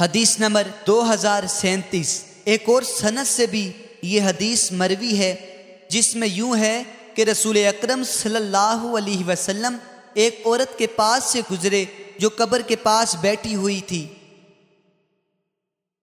हदीस नंबर दो हजार सैंतीस एक और सनत से भी ये हदीस मरवी है जिसमें यूं है कि रसूल अकरम सल्लल्लाहु अलैहि वसल्लम एक औरत के पास से गुजरे जो कब्र के पास बैठी हुई थी